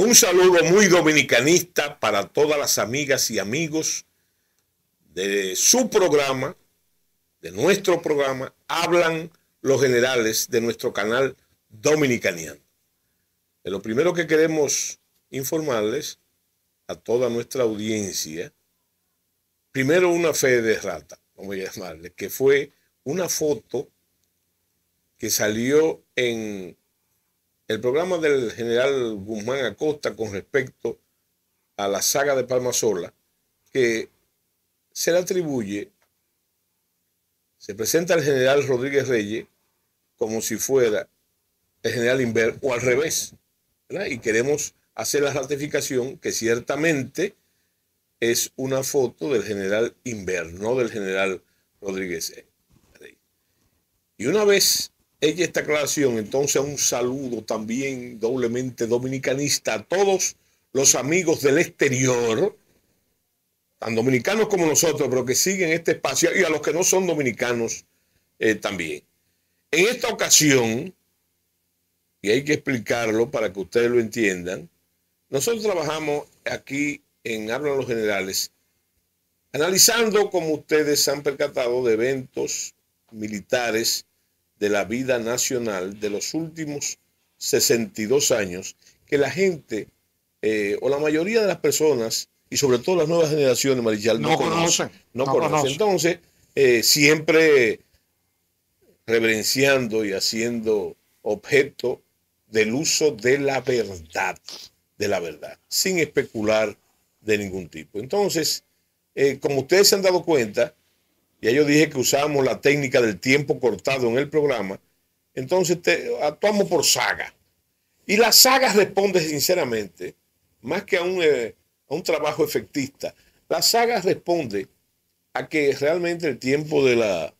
Un saludo muy dominicanista para todas las amigas y amigos de su programa, de nuestro programa, hablan los generales de nuestro canal dominicaniano. lo primero que queremos informarles a toda nuestra audiencia, primero una fe de rata, vamos a llamarle, que fue una foto que salió en el programa del general Guzmán Acosta con respecto a la saga de Palmasola, que se le atribuye, se presenta al general Rodríguez Reyes como si fuera el general Inver o al revés. Y queremos hacer la ratificación que ciertamente es una foto del general Inver, no del general Rodríguez Y una vez ella esta aclaración, entonces un saludo también doblemente dominicanista a todos los amigos del exterior, tan dominicanos como nosotros, pero que siguen este espacio, y a los que no son dominicanos eh, también. En esta ocasión, y hay que explicarlo para que ustedes lo entiendan, nosotros trabajamos aquí en Hablan los Generales, analizando, como ustedes se han percatado, de eventos militares de la vida nacional de los últimos 62 años que la gente eh, o la mayoría de las personas y sobre todo las nuevas generaciones, Marichal, no, no conocen. No, Entonces, eh, siempre reverenciando y haciendo objeto del uso de la verdad, de la verdad, sin especular de ningún tipo. Entonces, eh, como ustedes se han dado cuenta, ya yo dije que usábamos la técnica del tiempo cortado en el programa, entonces te, actuamos por saga. Y la saga responde sinceramente, más que a un, eh, trabajo efectista, la saga responde a que realmente el tiempo de la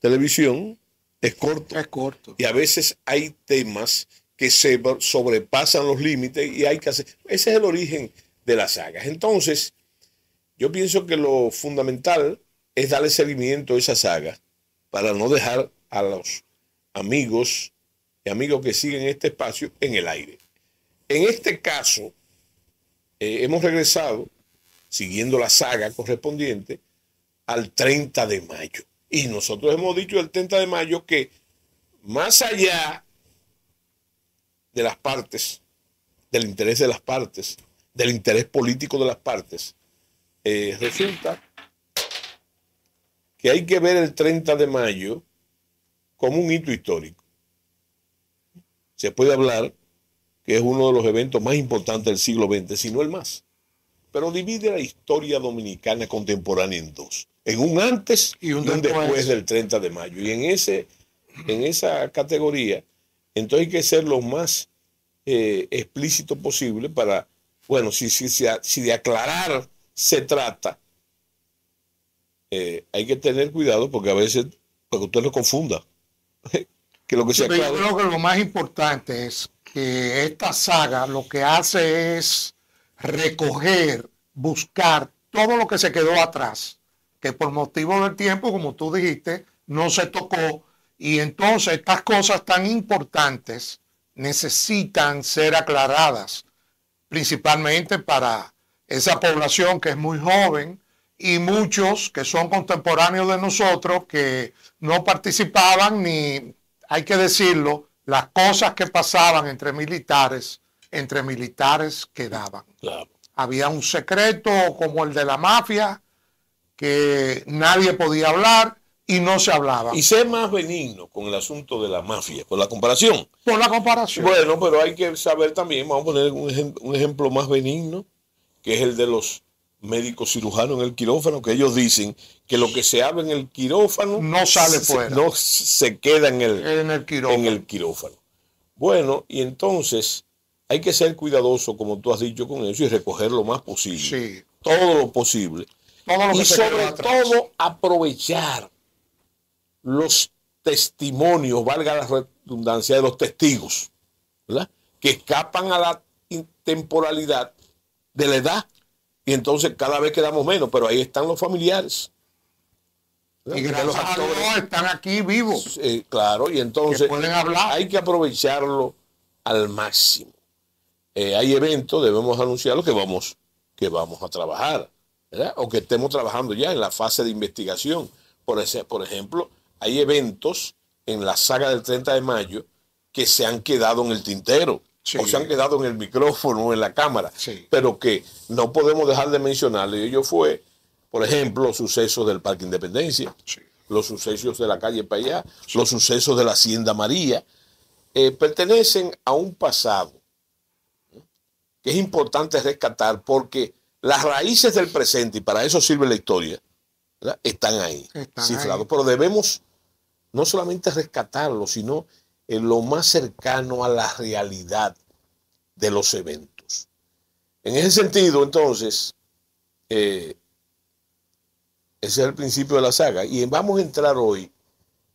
televisión es corto. Es corto. Y a veces hay temas que se sobrepasan los límites y hay que hacer... Ese es el origen de las sagas. Entonces, yo pienso que lo fundamental es darle seguimiento a esa saga para no dejar a los amigos y amigos que siguen este espacio en el aire. En este caso, eh, hemos regresado, siguiendo la saga correspondiente, al 30 de mayo. Y nosotros hemos dicho el 30 de mayo que más allá de las partes, del interés de las partes, del interés político de las partes, eh, resulta que hay que ver el 30 de mayo como un hito histórico. Se puede hablar que es uno de los eventos más importantes del siglo XX, si no el más. Pero divide la historia dominicana contemporánea en dos, en un antes y un, después del 30 de mayo. Y en, ese, en esa categoría, entonces hay que ser lo más eh, explícito posible para, bueno, si, si, si de aclarar se trata, eh, hay que tener cuidado porque a veces porque pues, usted lo confunda. que lo que Yo creo que lo más importante es que esta saga lo que hace es recoger, buscar todo lo que se quedó atrás, que por motivo del tiempo, como tú dijiste, no se tocó. Y entonces estas cosas tan importantes necesitan ser aclaradas, principalmente para esa población que es muy joven, y muchos que son contemporáneos de nosotros que no participaban ni, hay que decirlo, las cosas que pasaban entre militares, entre militares quedaban. Había un secreto como el de la mafia que nadie podía hablar y no se hablaba. Y sé más benigno con el asunto de la mafia, con la comparación. Con la comparación. Bueno, pero hay que saber también, vamos a poner un ejemplo más benigno, que es el de los médico cirujano en el quirófano que ellos dicen que lo que se habla en el quirófano no sale fuera. No se queda en el, en el, quirófano. Bueno, y entonces hay que ser cuidadoso, como tú has dicho, con eso y recoger lo más posible. Sí. Todo lo posible. y sobre todo aprovechar los testimonios, valga la redundancia, de los testigos, Que escapan a la temporalidad de la edad y entonces cada vez quedamos menos, pero ahí están los familiares. Y gracias los actores, están aquí vivos. claro, y entonces hay que aprovecharlo al máximo. Eh, hay eventos, debemos anunciarlo que vamos, que vamos a trabajar, o que estemos trabajando ya en la fase de investigación. Por, por ejemplo, hay eventos en la saga del 30 de mayo que se han quedado en el tintero o se han quedado en el micrófono, en la cámara, pero que no podemos dejar de mencionarle. Y ello fue, por ejemplo, los sucesos del Parque Independencia, los sucesos de la calle Payá, los sucesos de la Hacienda María, eh, pertenecen a un pasado ¿eh? que es importante rescatar porque las raíces del presente, y para eso sirve la historia, están ahí, cifrados. Pero debemos no solamente rescatarlo, sino en lo más cercano a la realidad de los eventos. En ese sentido, entonces, eh, ese es el principio de la saga. Y vamos a entrar hoy,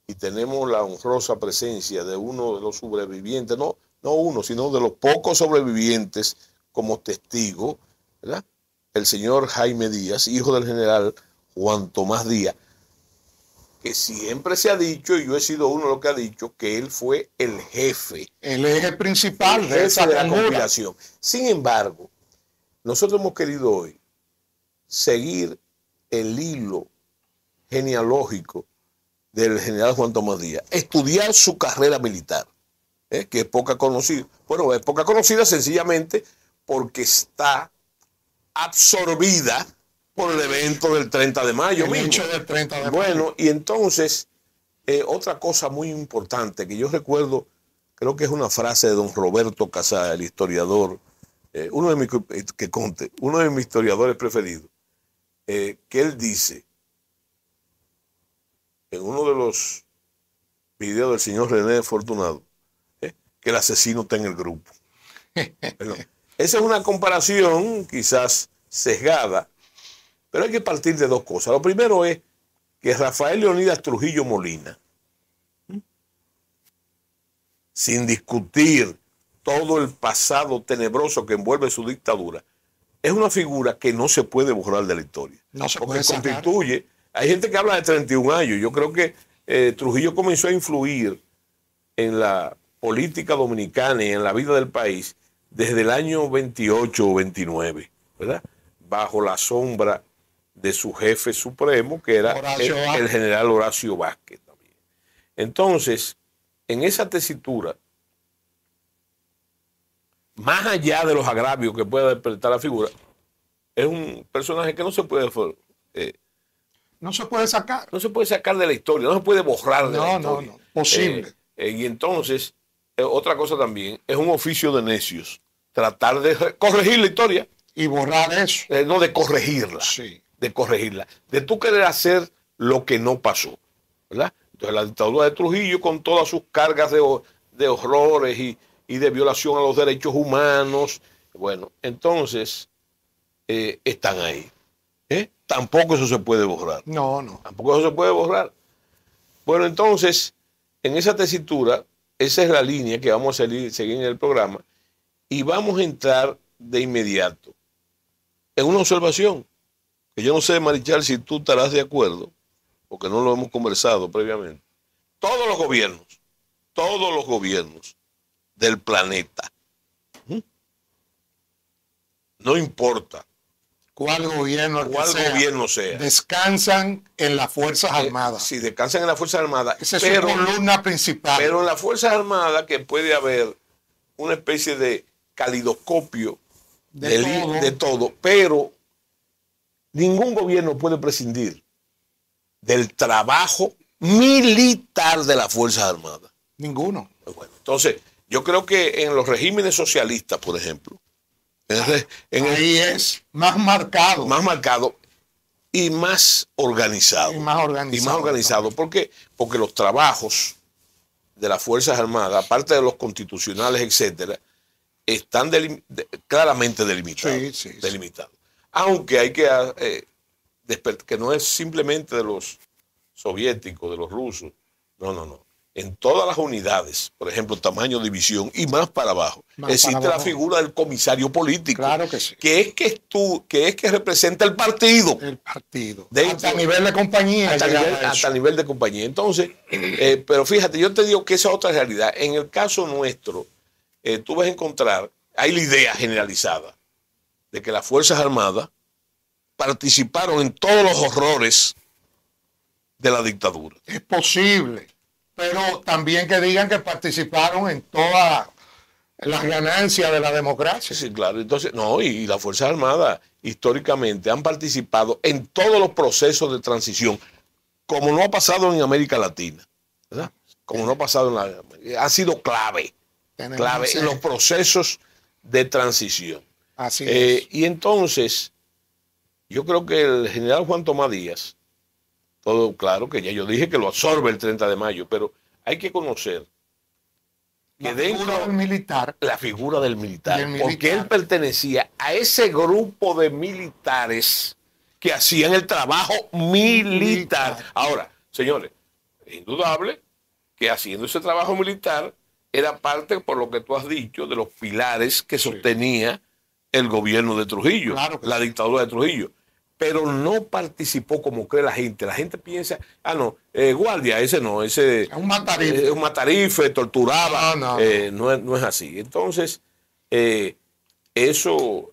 y tenemos la honrosa presencia de uno de los sobrevivientes, no, no uno, sino de los pocos sobrevivientes como testigo, ¿verdad? el señor Jaime Díaz, hijo del general Juan Tomás Díaz, siempre se ha dicho, y yo he sido uno de los que ha dicho, que él fue el jefe. El eje principal de esa de la Sin embargo, nosotros hemos querido hoy seguir el hilo genealógico del general Juan Tomás Díaz, estudiar su carrera militar, ¿eh? que es poca conocida. Bueno, es poca conocida sencillamente porque está absorbida por el evento del 30 de mayo. del 30 de mayo. Bueno, y entonces, eh, otra cosa muy importante que yo recuerdo, creo que es una frase de don Roberto Casada, el historiador, eh, uno, de mis, eh, que conte, uno de mis historiadores preferidos, que él dice, en uno de los videos del señor René Fortunado, que el asesino está en el grupo. Esa es una comparación quizás sesgada, pero hay que partir de dos cosas. Lo primero es que Rafael Leonidas Trujillo Molina, sin discutir todo el pasado tenebroso que envuelve su dictadura, es una figura que no se puede borrar de la historia. No se porque constituye. Hay gente que habla de 31 años. Yo creo que eh, Trujillo comenzó a influir en la política dominicana y en la vida del país desde el año 28 o 29, ¿verdad? Bajo la sombra de su jefe supremo, que era el, general Horacio Vázquez. También. Entonces, en esa tesitura, más allá de los agravios que pueda despertar la figura, es un personaje que no se puede... Eh, no se puede sacar. No se puede sacar de la historia, no se puede borrar de la historia. No, no, posible. Eh, eh, y entonces, otra cosa también, es un oficio de necios, tratar de corregir la historia. Y borrar eso. no, de corregirla. Sí de corregirla, de tú querer hacer lo que no pasó. Entonces la dictadura de Trujillo con todas sus cargas de, horrores y, de violación a los derechos humanos, bueno, entonces eh, están ahí. ¿eh? Tampoco eso se puede borrar. No, no. Tampoco eso se puede borrar. Bueno, entonces, en esa tesitura, esa es la línea que vamos a seguir en el programa y vamos a entrar de inmediato en una observación yo no sé, Marichal, si tú estarás de acuerdo, porque no lo hemos conversado previamente. Todos los gobiernos, todos los gobiernos del planeta, no importa cuál gobierno, sea, gobierno descansan en las Fuerzas eh, Armadas. Sí, descansan en las Fuerzas Armadas. Esa es pero, columna principal. Pero en las Fuerzas Armadas que puede haber una especie de calidoscopio de todo, pero Ningún gobierno puede prescindir del trabajo militar de las Fuerzas Armadas. Ninguno. Pues entonces, yo creo que en los regímenes socialistas, por ejemplo, en ahí es más marcado. Más marcado y más organizado. Y más organizado. Y más organizado. ¿Por qué? Porque los trabajos de las Fuerzas Armadas, aparte de los constitucionales, etcétera, están claramente delimitados. Sí, sí, delimitados aunque hay que, ah, eh, despertar que no es simplemente de los soviéticos, de los rusos, no, no, no. En todas las unidades, por ejemplo, tamaño, división y más para abajo, existe la figura del comisario político. Claro que sí. Que es que, tú, que, es que representa el partido. El partido. hasta el nivel de compañía. Hasta, nivel, nivel, de compañía. Entonces, eh, pero fíjate, yo te digo que esa es otra realidad. En el caso nuestro, eh, tú vas a encontrar, hay la idea generalizada de que las Fuerzas Armadas participaron en todos los horrores de la dictadura. Es posible, pero también que digan que participaron en todas las ganancias de la democracia. Sí, claro, entonces, no, y, las Fuerzas Armadas históricamente han participado en todos los procesos de transición, como no ha pasado en América Latina, ¿verdad? Como no ha pasado en la... Ha sido clave, clave en los procesos de transición. Así eh, Y entonces, yo creo que el general Juan Tomás Díaz, todo claro que ya yo dije que lo absorbe el 30 de mayo, pero hay que conocer que la dentro figura militar, la figura del militar, porque él pertenecía a ese grupo de militares que hacían el trabajo militar. militar. Ahora, señores, es indudable que haciendo ese trabajo militar era parte, por lo que tú has dicho, de los pilares que sostenía el gobierno de Trujillo, la dictadura de Trujillo. Pero no participó como cree la gente. La gente piensa, ah, no, eh, guardia, ese no, ese. Es un matarife. es torturaba. Eh, no, Es, así. Entonces, eh, eso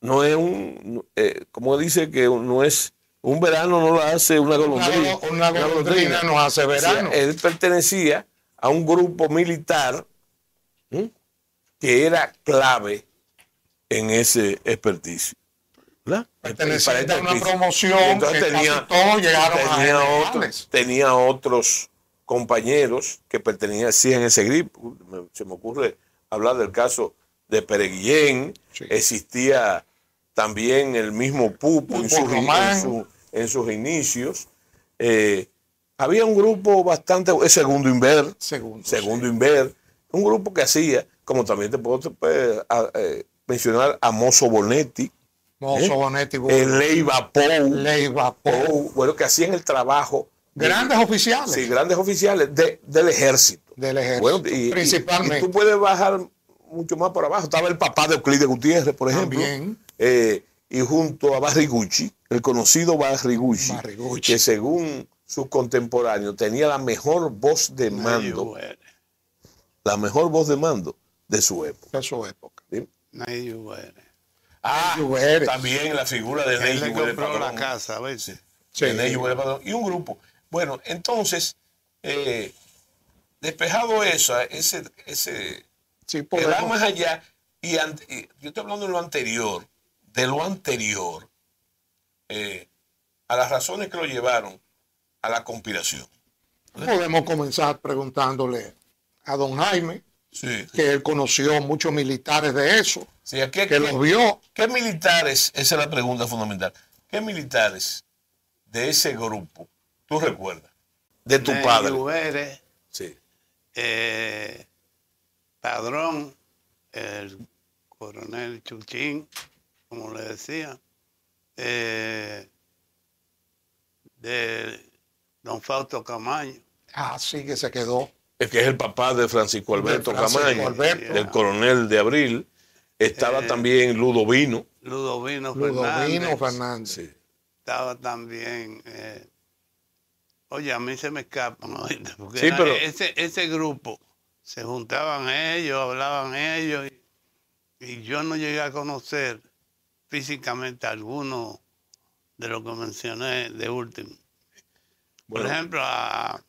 no es un. como dice que no es. Un verano no lo hace una golondrina. Una, golondrina no hace verano. él pertenecía a un grupo militar que era clave en ese experticio Pertenecía pues una promoción que tenía, todos llegaron tenía otros, compañeros que pertenecían a ese grupo. Se me ocurre hablar del caso de Pereguillén. Existía también el mismo Pupo en sus, sus, inicios. Eh, había un grupo bastante, segundo Inver, segundo, Inver, un grupo que hacía, como también te puedo ah, eh, mencionar a Mozo Bonetti. Mozo ¿eh? Bonetti. El Leiva Pou. Pou. Bueno, que hacían el trabajo. Grandes oficiales. Sí, grandes oficiales del ejército. Del ejército. Bueno, y, principalmente. tú puedes bajar mucho más por abajo. Estaba el papá de Euclides Gutiérrez, por ejemplo. También. Eh, y junto a Barrigucci, el conocido Barrigucci, que según sus contemporáneos tenía la mejor voz de mando. La mejor voz de mando de su época. De su época. ¿sí? Ah, también la figura de Ney Y un grupo. Bueno, entonces, eh, despejado eso, ese, ese más allá, y, yo estoy hablando de lo anterior, de lo anterior, eh, a las razones que lo llevaron a la conspiración. Podemos comenzar preguntándole a don Jaime, que él conoció muchos militares de eso, que los vio. ¿Qué militares? Esa es la pregunta fundamental. ¿Qué militares de ese grupo tú recuerdas? De tu padre. sí. Eh, Padrón, el coronel Chuchín, como le decía, eh, de don Fausto Camaño. Ah, sí, que se quedó que es el papá de Francisco Alberto de del coronel de Abril. Estaba eh, también Ludovino. Ludovino Fernández. Ludovino Fernández. Estaba también. Eh, oye, a mí se me escapa. ¿no? ese, grupo se juntaban ellos, hablaban ellos. Y, yo no llegué a conocer físicamente alguno de lo que mencioné de último. Por ejemplo, a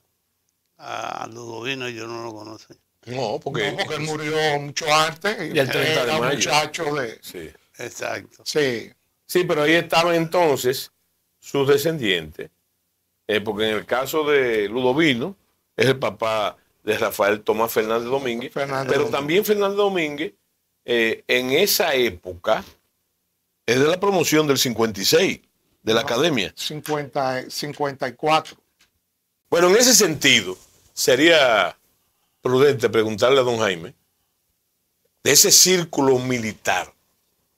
a Ludovino yo no lo conocí. No, porque, murió mucho antes y, el 30 de mayo. Sí. Exacto. Sí. pero ahí estaban entonces sus descendientes, eh, porque en el caso de Ludovino es el papá de Rafael Tomás Fernández Domínguez, pero también Fernández Domínguez eh, en esa época es de la promoción del 56 de la ah, academia. 50, 54. Bueno, en ese sentido, sería prudente preguntarle a don Jaime, de ese círculo militar,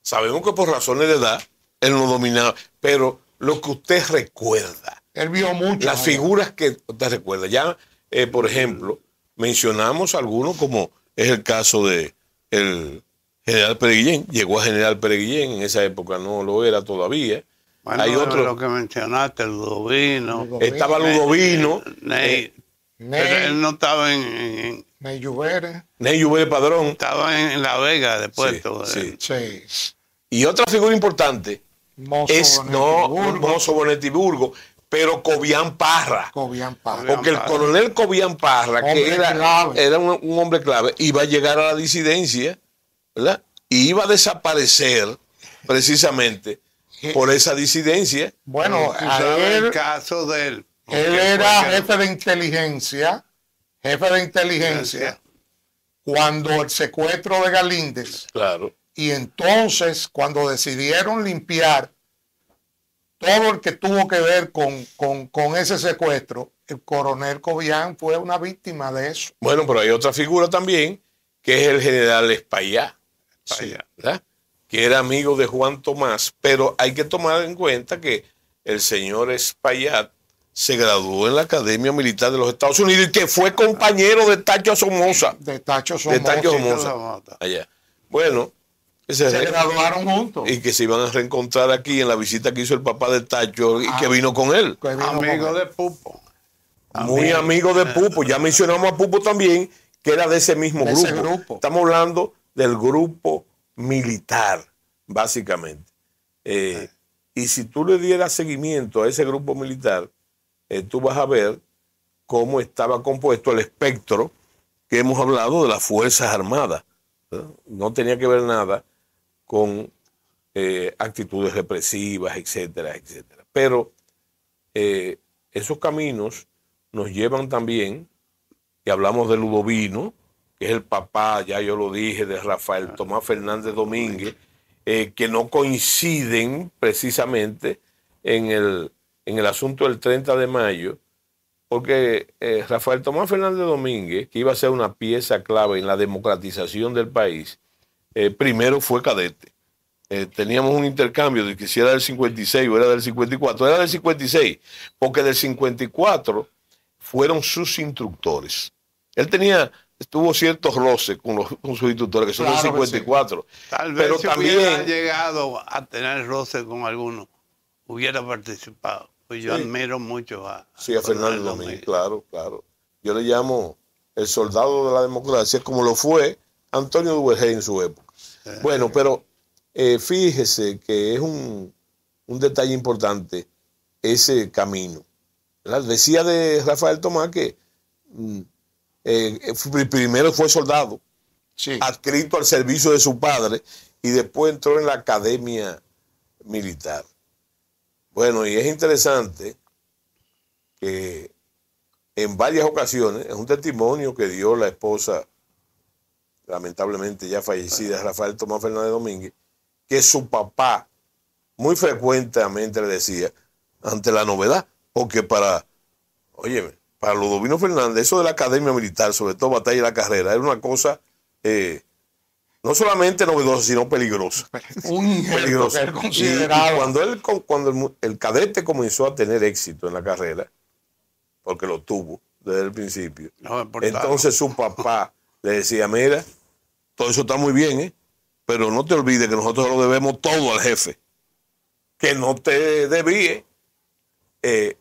sabemos que por razones de edad él no dominaba, pero lo que usted recuerda. Las figuras que usted recuerda. Ya, eh, por ejemplo, mencionamos algunos como es el caso de el general Pereguillén. Llegó a general Pereguillén, en esa época no lo era todavía. Bueno, Hay otro. Lo que mencionaste, Ludovino. Estaba Ludovino. Eh, él no estaba en. en Ney Padrón. Estaba en, La Vega de Puerto. Sí, eh. sí. Y otra figura importante es. No, Mozo Bonetiburgo, pero Cobian Parra. Cobian Parra. Porque el coronel Cobian Parra, que era, un, hombre clave, iba a llegar a la disidencia, ¿verdad? Y iba a desaparecer precisamente por esa disidencia. Bueno, eh, a el caso del él era jefe de inteligencia, jefe de inteligencia, cuando el secuestro de Galíndez. Claro. Y entonces, cuando decidieron limpiar todo el que tuvo que ver con, ese secuestro, el coronel Cobián fue una víctima de eso. Bueno, pero hay otra figura también, que es el general Espaillat que era amigo de Juan Tomás, pero hay que tomar en cuenta que el señor Espaillat se graduó en la Academia Militar de los Estados Unidos y que fue compañero de Tacho Somoza. De Tacho Somoza. Somoza. Allá. Bueno, se, graduaron juntos. Y que se iban a reencontrar aquí en la visita que hizo el papá de Tacho y que ah. vino con él. amigo de Pupo. Muy amigo de Pupo. Ya mencionamos a Pupo también, que era de ese mismo grupo. Estamos hablando del grupo militar, básicamente. Eh, y si tú le dieras seguimiento a ese grupo militar, eh, tú vas a ver cómo estaba compuesto el espectro que hemos hablado de las Fuerzas Armadas. No, tenía que ver nada con eh, actitudes represivas, etcétera, etcétera. Pero eh, esos caminos nos llevan también, y hablamos de Ludovino, que es el papá, ya yo lo dije, de Rafael ah. Tomás Fernández Domínguez, que no coinciden precisamente en el, en el asunto del 30 de mayo, porque eh, Rafael Tomás Fernández Domínguez, que iba a ser una pieza clave en la democratización del país, eh, primero fue cadete. Eh, teníamos un intercambio de que si era del 56 o era del 54, era del 56, porque del 54 fueron sus instructores. Él tenía, tuvo ciertos roces con, los, sus instructores, que son del 54. Tal vez pero si hubiera llegado a tener roces con algunos, hubiera participado. Pues yo admiro mucho a, sí, a Fernando Domínguez, claro, claro. Yo le llamo el soldado de la democracia, como lo fue Antonio Duvergé en su época. Bueno, pero eh, fíjese que es un, detalle importante ese camino. Decía de Rafael Tomás que mm, eh, primero fue soldado, sí. adscrito al servicio de su padre y después entró en la academia militar. Bueno, y es interesante que en varias ocasiones, es un testimonio que dio la esposa, lamentablemente ya fallecida, Rafael Tomás Fernández Domínguez, que su papá muy frecuentemente le decía, ante la novedad, porque para, oye, para Ludovino Fernández, eso de la academia militar, sobre todo batalla y la carrera, era una cosa eh, no solamente novedosa, sino peligroso. Un peligroso. Considerado. cuando, él, cuando el, cadete comenzó a tener éxito en la carrera, porque lo tuvo desde el principio, entonces su papá le decía, mira, todo eso está muy bien, ¿eh? pero no te olvides que nosotros lo debemos todo al jefe. Que no te debíe. Eh,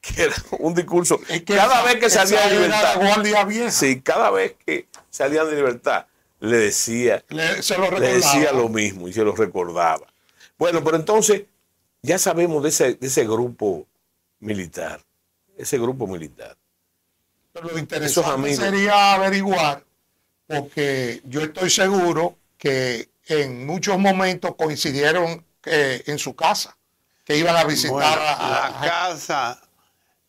que era un discurso. cada vez que salían de libertad. Sí, cada vez que salían de libertad le decía, lo decía lo mismo y se lo recordaba. Bueno, pero entonces ya sabemos de ese, de ese grupo militar, ese grupo militar. Pero lo interesante sería averiguar, porque yo estoy seguro que en muchos momentos coincidieron eh, en su casa, que iban a visitar a, la casa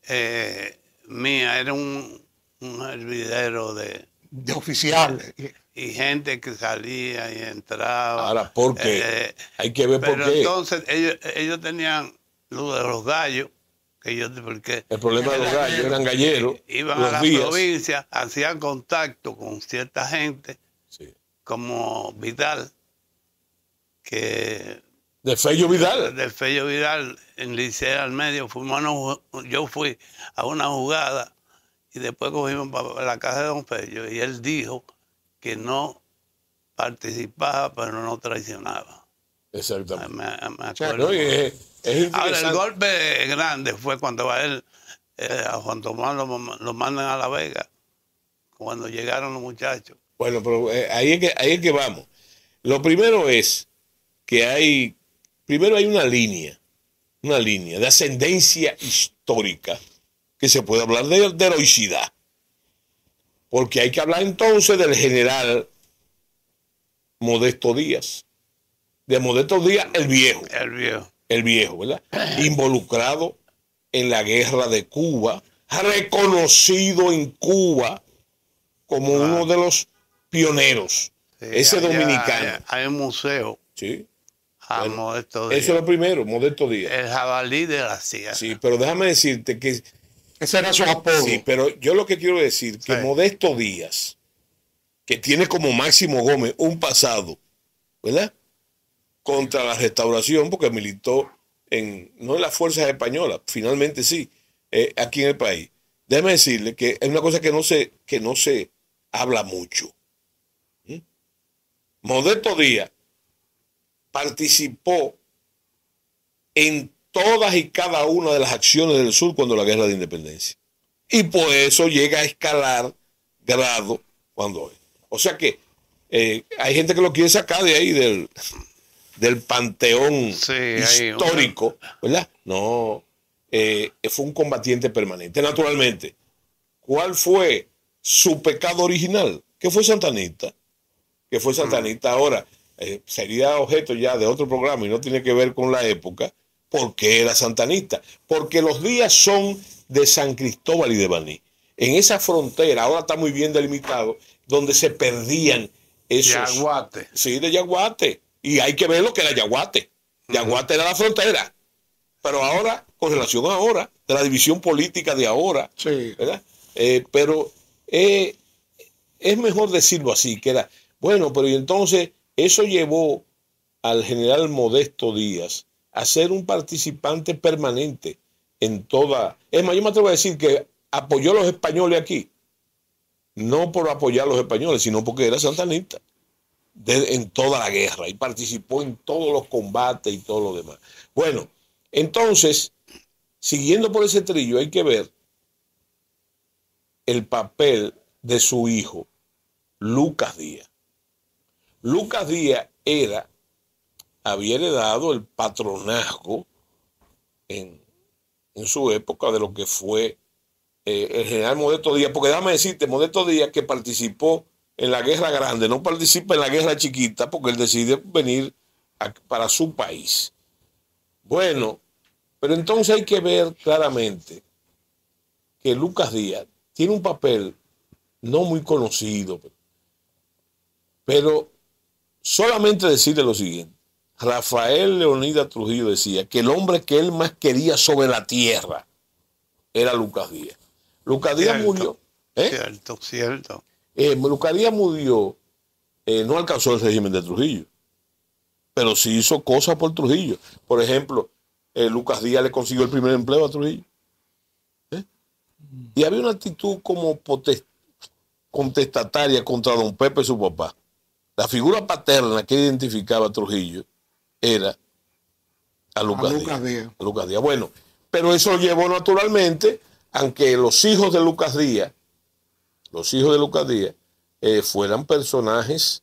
eh, mía era un, un hervidero de, de oficiales y gente que salía y entraba. Ahora, ¿por qué? Eh, Hay que ver por qué. Entonces, ellos, tenían lo de los gallos, que yo El problema de los gallos, eh, eran galleros. Eh, iban a la provincia, hacían contacto con cierta gente, como Vidal, que... De Fello Vidal. De Fello Vidal, en Licea al medio, fuimos yo fui a una jugada y después cogimos para la casa de Don Fello y él dijo que no participaba pero no traicionaba. Exactamente. Ahora, el golpe grande fue cuando va él, eh, a Juan Tomás lo, mandan a La Vega, cuando llegaron los muchachos. Bueno, pero eh, ahí, es que, vamos. Lo primero es que hay, primero hay una línea, una línea de ascendencia histórica, que se puede hablar de, de heroicidad porque hay que hablar entonces del general Modesto Díaz. De Modesto Díaz, el viejo. El viejo. El viejo, ¿verdad? Involucrado en la guerra de Cuba, reconocido en Cuba como uno de los pioneros. ese dominicano. hay un museo. Sí. A Modesto Díaz. Eso es lo primero, Modesto Díaz. El jabalí de la CIA. Sí, pero déjame decirte que esa era su apodo. Sí, pero yo lo que quiero decir, que Modesto Díaz, que tiene como Máximo Gómez un pasado, ¿verdad? Contra la restauración, porque militó en, no en las fuerzas españolas, finalmente sí, eh, aquí en el país. Déjeme decirle que es una cosa que no se, que no se habla mucho. ¿Mm? Modesto Díaz participó en todas y cada una de las acciones del sur cuando la guerra de independencia. Y por eso llega a escalar grado cuando hoy O sea que eh, hay gente que lo quiere sacar de ahí, del, del panteón histórico, No, eh, fue un combatiente permanente. Naturalmente, ¿cuál fue su pecado original? Que fue Santanita. Que fue Santanita. Mm. Ahora, eh, sería objeto ya de otro programa y no tiene que ver con la época, porque era santanista, porque los días son de San Cristóbal y de Baní. En esa frontera, ahora está muy bien delimitado, donde se perdían esos... Yaguate. Sí, de Yaguate. Y hay que ver lo que era Yaguate. Yaguate era la frontera. Pero ahora, con relación a ahora, de la división política de ahora, ¿verdad? Eh, pero eh, es mejor decirlo así, que era, bueno, pero y entonces eso llevó al general Modesto Díaz a ser un participante permanente en toda... Es más, yo me atrevo a decir que apoyó a los españoles aquí, no por apoyar a los españoles, sino porque era santanista en toda la guerra y participó en todos los combates y todo lo demás. Bueno, entonces, siguiendo por ese trillo, hay que ver el papel de su hijo, Lucas Díaz. Lucas Díaz era había heredado el patronazgo en, su época de lo que fue eh, el general Modesto Díaz, porque déjame decirte, Modesto Díaz que participó en la guerra grande, no participa en la guerra chiquita porque él decide venir para su país. Bueno, pero entonces hay que ver claramente que Lucas Díaz tiene un papel no muy conocido, pero solamente decirle lo siguiente. Rafael Leonida Trujillo decía que el hombre que él más quería sobre la tierra era Lucas Díaz. Lucas Díaz murió. ¿eh? Cierto, cierto. Eh, Lucas Díaz murió, eh, no alcanzó el régimen de Trujillo, pero sí hizo cosas por Trujillo. Por ejemplo, Lucas Díaz le consiguió el primer empleo a Trujillo. Y había una actitud como contestataria contra don Pepe y su papá. La figura paterna que identificaba a Trujillo era a Lucas, Díaz. Bueno, pero eso llevó naturalmente a que los hijos de Lucas Díaz, los hijos de Lucas Díaz, eh, fueran personajes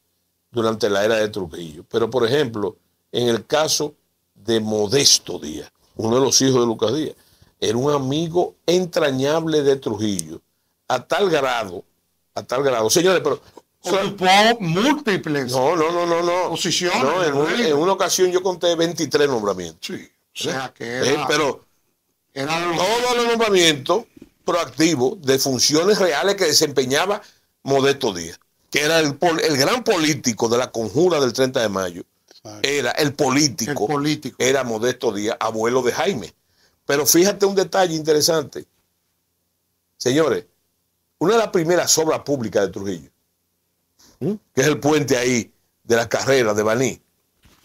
durante la era de Trujillo. Pero, por ejemplo, en el caso de Modesto Díaz, uno de los hijos de Lucas Díaz, era un amigo entrañable de Trujillo, a tal grado, a tal grado. Señores, pero Ocupó múltiples. No, no, no, no, Posiciones. en, una ocasión yo conté 23 nombramientos. Sí. O sea, que era, pero era todos los nombramientos proactivos de funciones reales que desempeñaba Modesto Díaz, que era el, gran político de la conjura del 30 de mayo. Era el político. Era Modesto Díaz, abuelo de Jaime. Pero fíjate un detalle interesante. Señores, una de las primeras obras públicas de Trujillo ¿Mm? que es el puente ahí de la carrera de Baní.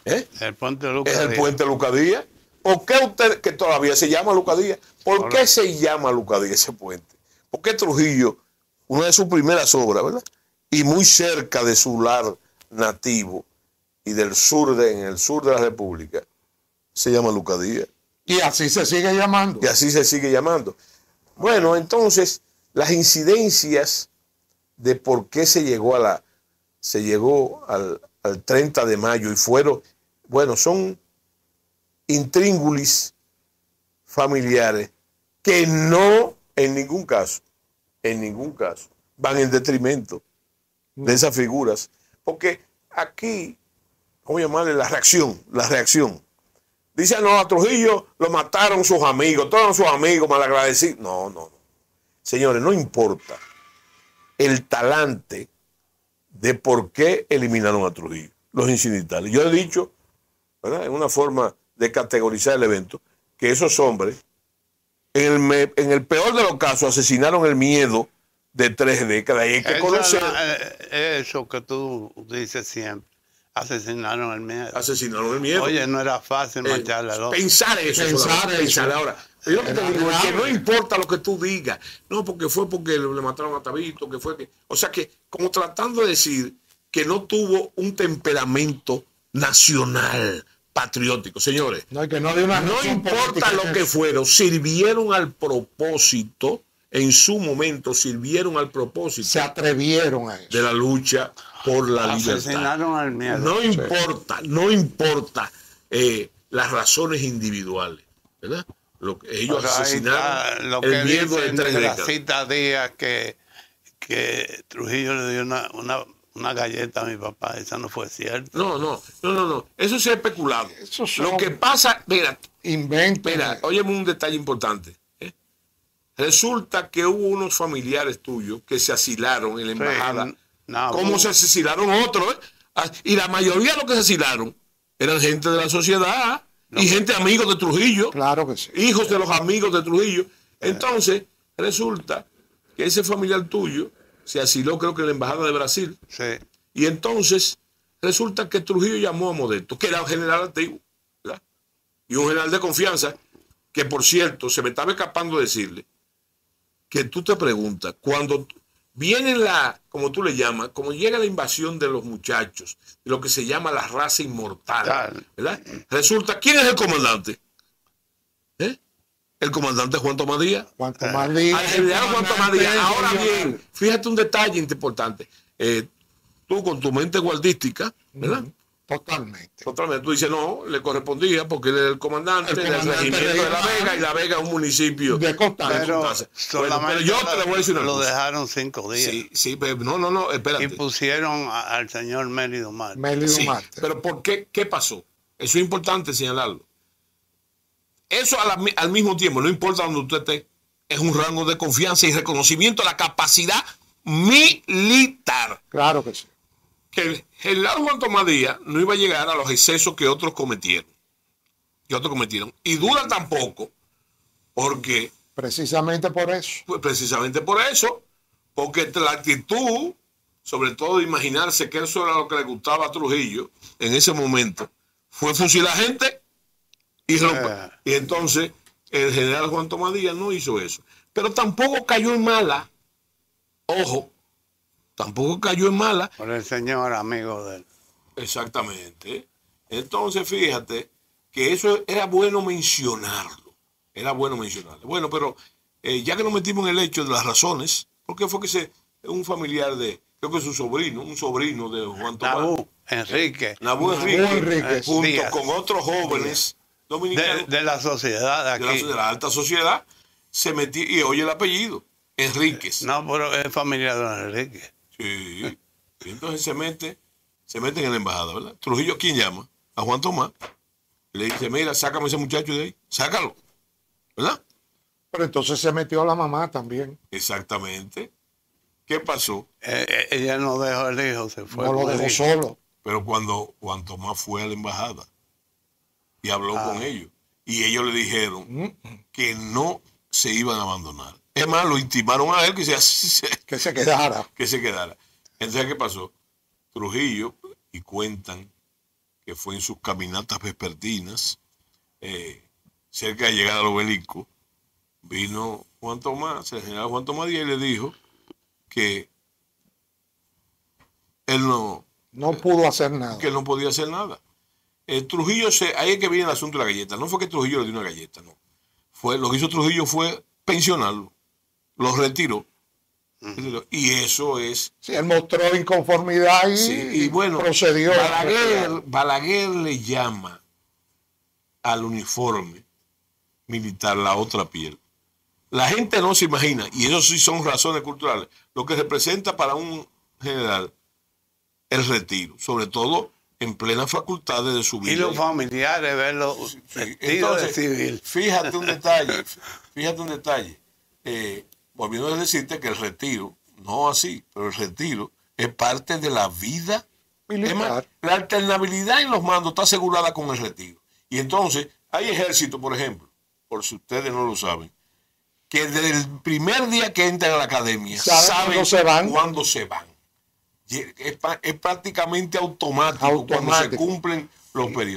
El ¿Eh? puente Es el puente Lucadía. ¿Por qué usted, que todavía se llama Lucadía? ¿Por qué se llama Lucadía ese puente? Porque Trujillo, una de sus primeras obras, ¿verdad? Y muy cerca de su lar nativo y del sur de, en el sur de la República, se llama Lucadía. Y así se sigue llamando. Y así se sigue llamando. Bueno, entonces, las incidencias de por qué se llegó a la, se llegó al, 30 de mayo y fueron, bueno, son intríngulis familiares que no en ningún caso, en ningún caso, van en detrimento de mm. esas figuras. Porque aquí, ¿cómo llamarle? La reacción, la reacción. Dicen, no, a Trujillo lo mataron sus amigos, todos sus amigos malagradecidos. No, no, no. Señores, no importa el talante de por qué eliminaron a Trujillo, los incidentales. Yo he dicho, en una forma de categorizar el evento, que esos hombres, en el, peor de los casos, asesinaron el miedo de tres décadas. Eh, eso que tú dices siempre. Asesinaron el miedo. Asesinaron el miedo. Oye, no era fácil eh, Pensar eso. Pensar, eso. pensar ahora que no importa lo que tú digas, no porque fue porque le mataron a Tabito, que fue que. O sea que, como tratando de decir que no tuvo un temperamento nacional patriótico, señores. No, que no, no importa lo que fueron, sirvieron al propósito, en su momento sirvieron al propósito. Se atrevieron De la lucha por la libertad. no importa, no importa eh, las razones individuales, ¿verdad? Lo, ellos asesinaron lo el que miedo de la cita Díaz que, que Trujillo le dio una, galleta a mi papá, esa no fue cierto. No, no, no, no, no. eso se ha especulado. Lo que pasa, mira, inventa Mira, oye un detalle importante. ¿eh? Resulta que hubo unos familiares tuyos que se asilaron en la embajada. ¿Cómo como se asilaron otros? Ah, y la mayoría de los que se asilaron eran gente de la sociedad y gente amigos de Trujillo. Claro que sí. Hijos de los amigos de Trujillo. Entonces, resulta que ese familiar tuyo se asiló, creo que en la Embajada de Brasil. Sí. Y entonces, resulta que Trujillo llamó a Modesto, que era un general antiguo, Y un general de confianza, que por cierto, se me estaba escapando decirle que tú te preguntas, cuando Viene la, como tú le llamas, como llega la invasión de los muchachos, de lo que se llama la raza inmortal, ¿verdad? Resulta, ¿quién es el comandante? ¿Eh? El comandante Juan Tomadía? Eh. Juan Tomás Ahora bien, fíjate un detalle importante. Eh, tú con tu mente guardística, ¿verdad? Totalmente. Totalmente. Tú dices, no, le correspondía porque él era el comandante, el del regimiento de, La Vega y La Vega es un municipio de Costa. Pero, yo te le voy a decir una Lo dejaron cinco días. Sí, sí, pero no, no, no, espérate. Y pusieron al señor Mérido Marte. Mérido Marte. Pero ¿por qué? ¿Qué pasó? Eso es importante señalarlo. Eso al mismo tiempo, no importa donde usted esté, es un rango de confianza y reconocimiento a la capacidad militar. Claro que sí que el general Juan Tomás no iba a llegar a los excesos que otros cometieron. Que otros cometieron. Y dura tampoco, porque... Precisamente por eso. Pues precisamente por eso, porque la actitud, sobre todo de imaginarse que eso era lo que le gustaba a Trujillo en ese momento, fue fusilar gente y eh. romper. Y entonces el general Juan Tomás no hizo eso. Pero tampoco cayó en mala, ojo, Tampoco cayó en mala. Por el señor amigo de él. Exactamente. Entonces, fíjate que eso era bueno mencionarlo. Era bueno mencionarlo. Bueno, pero eh, ya que nos metimos en el hecho de las razones, porque fue que se, un familiar de, creo que su sobrino, un sobrino de Juan Tomás. Nabú Enrique. Nabú Enrique, eh, junto con otros jóvenes dominicanos. De, la sociedad de aquí. De la, alta sociedad, se metió, y oye el apellido, Enríquez. No, pero es familiar de Enrique. Sí. Y entonces se mete, se mete en la embajada, ¿verdad? Trujillo, ¿quién llama? A Juan Tomás. Le dice, mira, sácame ese muchacho de ahí, sácalo, ¿verdad? Pero entonces se metió a la mamá también. Exactamente. ¿Qué pasó? Eh, eh, ella no dejó al hijo, se fue. No lo dejó solo. Pero cuando Juan Tomás fue a la embajada y habló con ah. ellos, y ellos le dijeron que no se iban a abandonar. Es más, lo intimaron a él que se, que se quedara. Que se quedara. Entonces, ¿qué pasó? Trujillo, y cuentan que fue en sus caminatas vespertinas, eh, cerca de llegar al obelisco, vino Juan Tomás, el general Juan Tomás, y le dijo que él no... No pudo hacer nada. Que él no podía hacer nada. Trujillo, se, ahí es que viene el asunto de la galleta. No fue que Trujillo le dio una galleta, no. Fue, lo que hizo Trujillo fue pensionarlo los retiró. Y eso es. Sí, él mostró inconformidad y, bueno, procedió. Balaguer, le llama al uniforme militar la otra piel. La gente no se imagina, y eso sí son razones culturales, lo que representa para un general el retiro, sobre todo en plena facultades de su vida. Y los familiares verlo sí, de civil. Fíjate un detalle, fíjate un detalle. Eh, a decirte que el retiro, no así, pero el retiro es parte de la vida militar. la alternabilidad en los mandos está asegurada con el retiro. Y entonces, hay ejército, por ejemplo, por si ustedes no lo saben, que desde el primer día que entran a la academia saben, cuándo se van. Es, prácticamente automático cuando se cumplen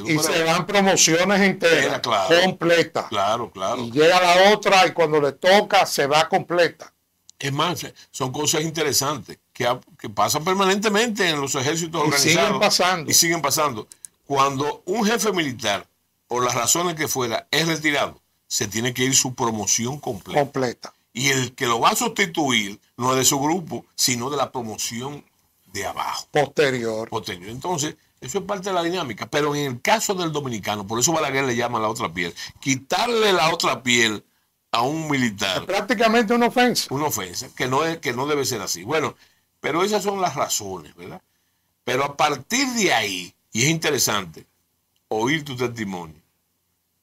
y se dan promociones enteras, completas. Claro, Y llega la otra y cuando le toca se va completa. Es más, son cosas interesantes que, que pasan permanentemente en los ejércitos y Siguen pasando. Y siguen pasando. Cuando un jefe militar, por las razones que fuera, es retirado, se tiene que ir su promoción completa. Completa. Y el que lo va a sustituir no es de su grupo, sino de la promoción de abajo. Posterior. Posterior. Entonces, eso es parte de la dinámica. Pero en el caso del dominicano, por eso Balaguer le llama la otra piel, quitarle la otra piel a un militar. prácticamente una ofensa. Una ofensa, que no, es, que no debe ser así. Bueno, pero esas son las razones, ¿verdad? Pero a partir de ahí, y es interesante oír tu testimonio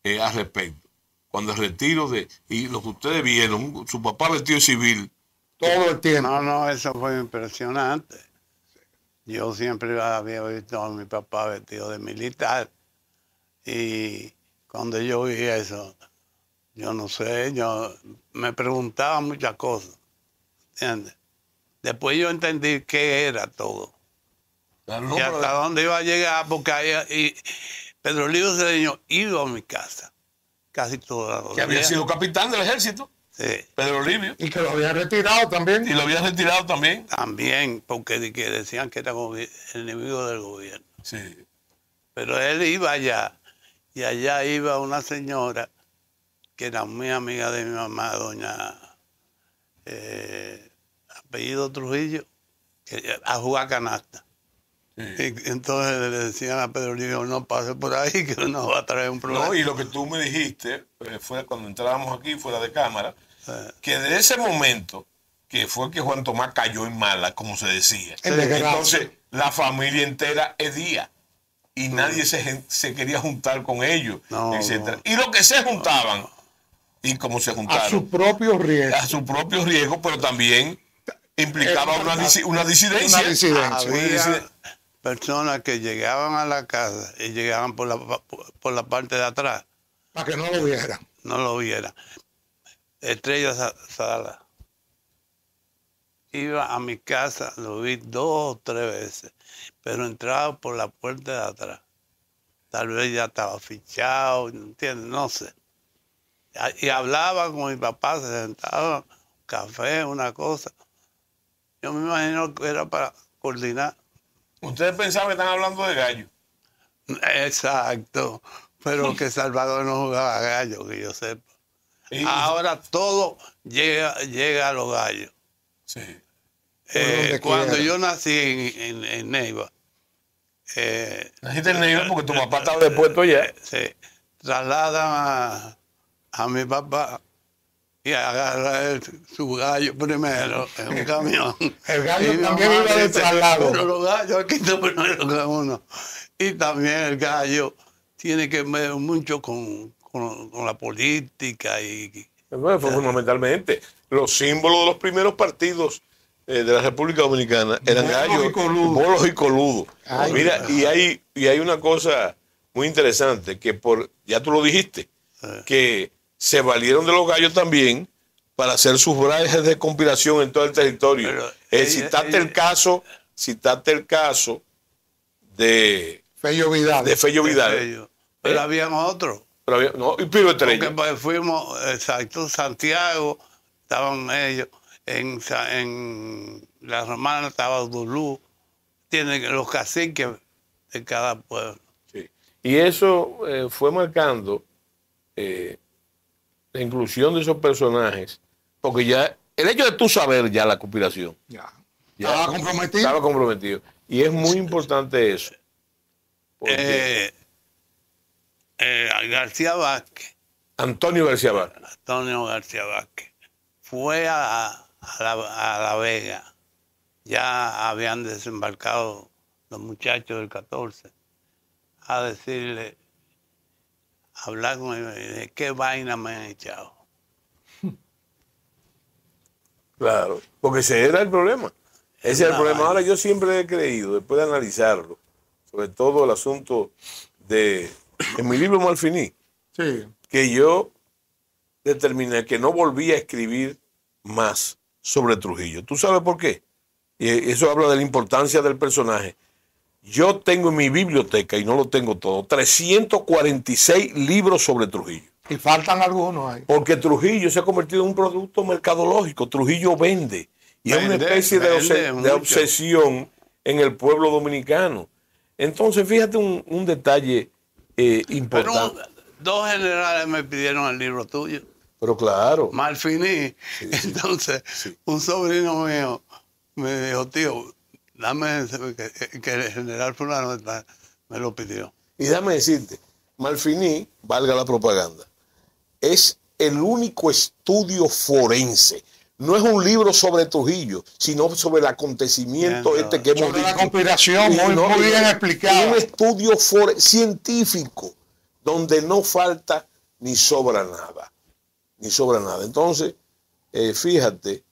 eh, al respecto, cuando el retiro de, y lo que ustedes vieron, su papá retiro civil. Todo el tiempo. No, no, eso fue impresionante. Yo siempre había visto a mi papá vestido de militar. Y cuando yo vi eso, yo no sé, yo me preguntaba muchas cosas. ¿Entiendes? Después yo entendí qué era todo. Y hasta dónde iba a llegar, porque ahí y Pedro Lío Cedeño iba a mi casa casi toda la Que había sido capitán del ejército. Pedro Y que lo había retirado también. Y lo había retirado también. También, porque decían que era enemigo del gobierno. Sí. Pero él iba allá, y allá iba una señora que era muy amiga de mi mamá, doña eh, apellido Trujillo, que, eh, a jugar canasta entonces le decían a Pedro Lino no pase por ahí, que nos va a traer un problema. y lo que tú me dijiste, eh, fue cuando entrábamos aquí, fuera de cámara, que de ese momento, que fue que Juan Tomás cayó en mala, como se decía. entonces, la familia entera hedía. Y nadie se, se, quería juntar con ellos, Y lo que se juntaban, y como se juntaron. A su propio riesgo. A su propio riesgo, pero también implicaba eh, una, disidencia. una disidencia ah, personas que llegaban a la casa y llegaban por la, por la parte de atrás. Para que no lo vieran. No lo vieran. Estrella Sala. Iba a mi casa, lo vi dos o tres veces, pero entraba por la puerta de atrás. Tal vez ya estaba fichado, entiendo No sé. Y hablaba con mi papá, se sentaba, café, una cosa. Yo me imagino que era para coordinar Ustedes pensaban que están hablando de gallo. Exacto. Pero que Salvador no jugaba gallo, que yo sepa. Ahora todo llega, llega a los gallos. Sí. Eh, cuando yo nací en, Neiva. Eh, Naciste en Neiva porque tu papá estaba de puerto ya. Eh, sí. Trasladan a, a mi papá y agarra su gallo primero en un camión. el gallo y también de al lado Y también el gallo tiene que ver mucho con, la política y... Bueno, fundamentalmente. Los símbolos de los primeros partidos eh, de la República Dominicana eran gallos, y bolos y coludos. Mira, y hay, y hay una cosa muy interesante que por, ya tú lo dijiste, eh. que se valieron de los gallos también para hacer sus brajes de conspiración en todo el territorio. Eh, citaste eh, eh, eh, el caso, citaste el caso de Fello Vidal. De Pero habíamos habían otro. no, y Porque pues fuimos, exacto, Santiago, estaban ellos, en, en la romana estaba Dulú, tienen los caciques de cada pueblo. Y eso fue marcando la inclusión de esos personajes, porque ya el hecho de tú saber ya la conspiración. Ya. estaba comprometido. Estaba comprometido. Y es muy importante eso. Porque... Eh, eh, García Vázquez. Antonio García Vázquez. Antonio García Vázquez. Fue a, la, a la Vega. Ya habían desembarcado los muchachos del 14 a decirle hablar de qué vaina me han echado. Claro, porque ese era el problema. Ese era el problema. Ahora yo siempre he creído, después de analizarlo, sobre todo el asunto de en mi libro Malfiní, sí. que yo determiné que no volví a escribir más sobre Trujillo. ¿Tú sabes por qué? Y eso habla de la importancia del personaje. Yo tengo en mi biblioteca, y no lo tengo todo, 346 libros sobre Trujillo. Y faltan algunos ahí. Porque Trujillo se ha convertido en un producto mercadológico. Trujillo vende. Y es una especie de, obsesión en el pueblo dominicano. Entonces, fíjate un, detalle eh, importante. dos generales me pidieron el libro tuyo. Pero claro. Mal finí. Entonces, un sobrino mío me dijo, tío, dame que, el general fulano me lo pidió. Y dame decirte, Malfini, valga la propaganda, es el único estudio forense. No es un libro sobre Trujillo, sino sobre el acontecimiento este que hemos visto. la conspiración, muy, muy bien explicado. Un estudio científico donde no falta ni sobra nada. Ni sobra nada. Entonces, eh, fíjate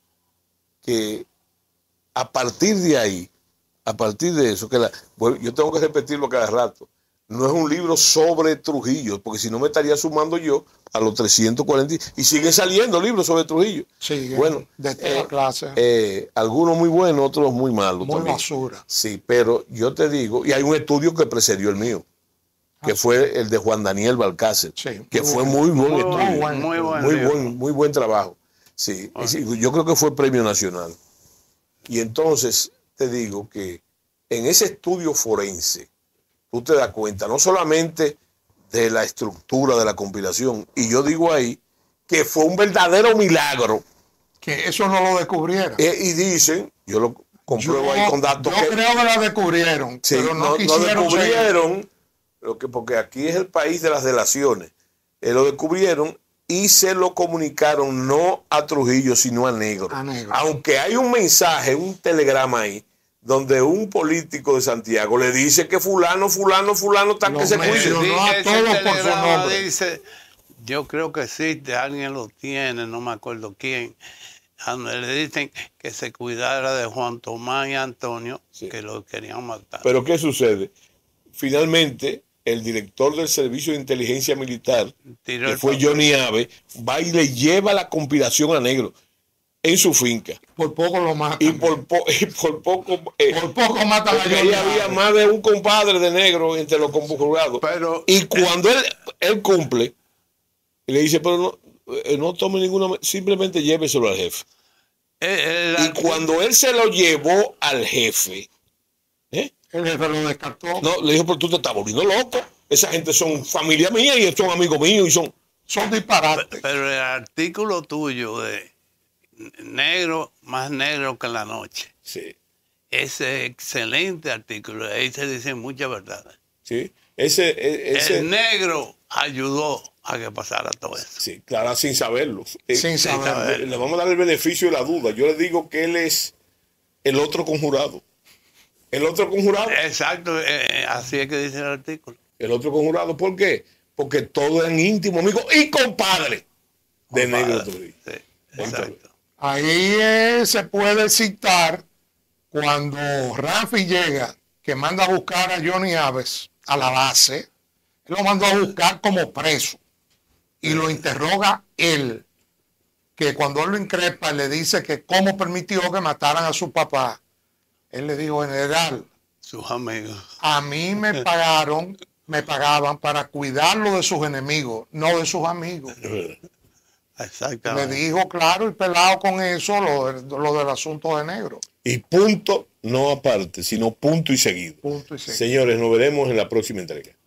que a partir de ahí, a partir de eso, que yo tengo que repetirlo cada rato, no es un libro sobre Trujillo, porque si no me estaría sumando yo a los 340 y siguen saliendo libros sobre Trujillo. Sí, bueno, de eh, clase. Eh, algunos muy buenos, otros muy malos. Muy basura. Sí, pero yo te digo, y hay un estudio que precedió el mío, que ah. fue el de Juan Daniel Balcácer, sí, que fue muy buen Muy, buen, muy, buen, muy buen, trabajo. Sí, yo creo que fue premio nacional. Y entonces, te digo que en ese estudio forense, tú te das cuenta no solamente de la estructura de la compilación, y yo digo ahí que fue un verdadero milagro. Que eso no lo descubrieron. Eh, y dicen, yo lo compruebo ahí con datos. Yo creo que la descubrieron, sí, pero no, lo descubrieron, lo que, porque aquí es el país de las delaciones. Eh, lo descubrieron y se lo comunicaron no a Trujillo, sino A Negro. Aunque hay un mensaje, un telegrama ahí, donde un político de Santiago le dice que fulano, fulano, fulano, está que se cuide. Dice, yo creo que existe, alguien lo tiene, no me acuerdo quién. Ah, le dicen que se cuidara de Juan Tomás y Antonio, que lo querían matar. Pero ¿qué sucede? Finalmente, el director del Servicio de Inteligencia Militar, que fue Johnny Ave, va y le lleva la conspiración a Negro en su finca. Por poco lo mata. Y por, por poco. Eh, por poco había más de un compadre de negro entre los conjugados. y eh, cuando él, él cumple, le dice, pero eh, no, tome ninguna. Simplemente lléveselo al jefe. y cuando él se lo llevó al jefe. El jefe lo descartó. No, le dijo, pero tú te estás volviendo loco. Esa gente son familia mía y son amigos míos y son. Son disparates. Pero el artículo tuyo de negro, más negro que la noche. Sí. Ese excelente artículo, ahí se dicen muchas verdades. Sí. E, ese, El negro ayudó a que pasara todo eso. Sí, claro, sin saberlo. Eh, sin saberlo. Le, vamos a dar el beneficio de la duda. Yo le digo que él es el otro conjurado. El otro conjurado. Exacto, eh, eh, así es que dice el artículo. El otro conjurado, ¿por qué? Porque todo es íntimo, amigo y compadre de Negro Ahí eh, se puede citar cuando Rafi llega, que manda a buscar a Johnny Aves a la base, lo mandó a buscar como preso y lo interroga él, que cuando él lo increpa le dice que cómo permitió que mataran a su papá. Él le dijo, general, sus amigos. A mí me pagaron, me pagaban para cuidarlo de sus enemigos, no de sus amigos. Me dijo claro y pelado con eso lo, lo, del asunto de negro. Y punto, no aparte, sino punto y seguido. Punto y seguido. Señores, nos veremos en la próxima entrega.